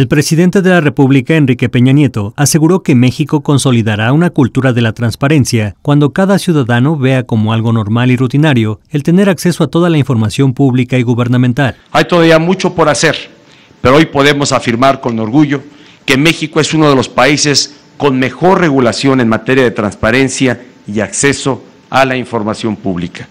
El presidente de la República, Enrique Peña Nieto, aseguró que México consolidará una cultura de la transparencia cuando cada ciudadano vea como algo normal y rutinario el tener acceso a toda la información pública y gubernamental. Hay todavía mucho por hacer, pero hoy podemos afirmar con orgullo que México es uno de los países con mejor regulación en materia de transparencia y acceso a la información pública.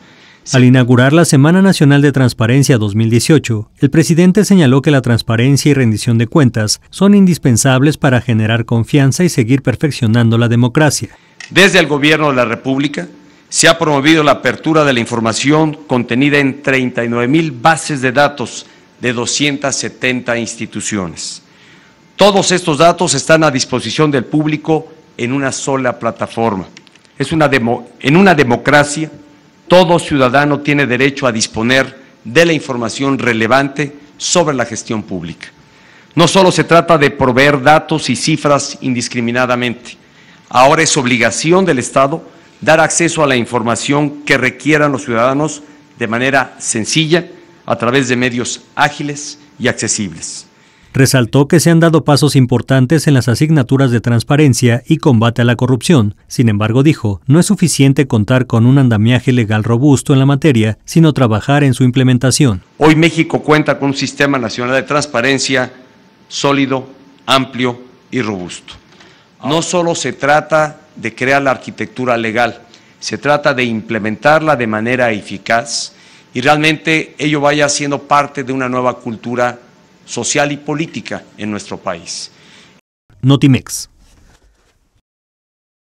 Al inaugurar la Semana Nacional de Transparencia 2018, el presidente señaló que la transparencia y rendición de cuentas son indispensables para generar confianza y seguir perfeccionando la democracia. Desde el Gobierno de la República se ha promovido la apertura de la información contenida en 39.000 mil bases de datos de 270 instituciones. Todos estos datos están a disposición del público en una sola plataforma. Es una en una democracia todo ciudadano tiene derecho a disponer de la información relevante sobre la gestión pública. No solo se trata de proveer datos y cifras indiscriminadamente, ahora es obligación del Estado dar acceso a la información que requieran los ciudadanos de manera sencilla, a través de medios ágiles y accesibles. Resaltó que se han dado pasos importantes en las asignaturas de transparencia y combate a la corrupción. Sin embargo, dijo, no es suficiente contar con un andamiaje legal robusto en la materia, sino trabajar en su implementación. Hoy México cuenta con un sistema nacional de transparencia sólido, amplio y robusto. No solo se trata de crear la arquitectura legal, se trata de implementarla de manera eficaz y realmente ello vaya siendo parte de una nueva cultura social y política en nuestro país. Notimex.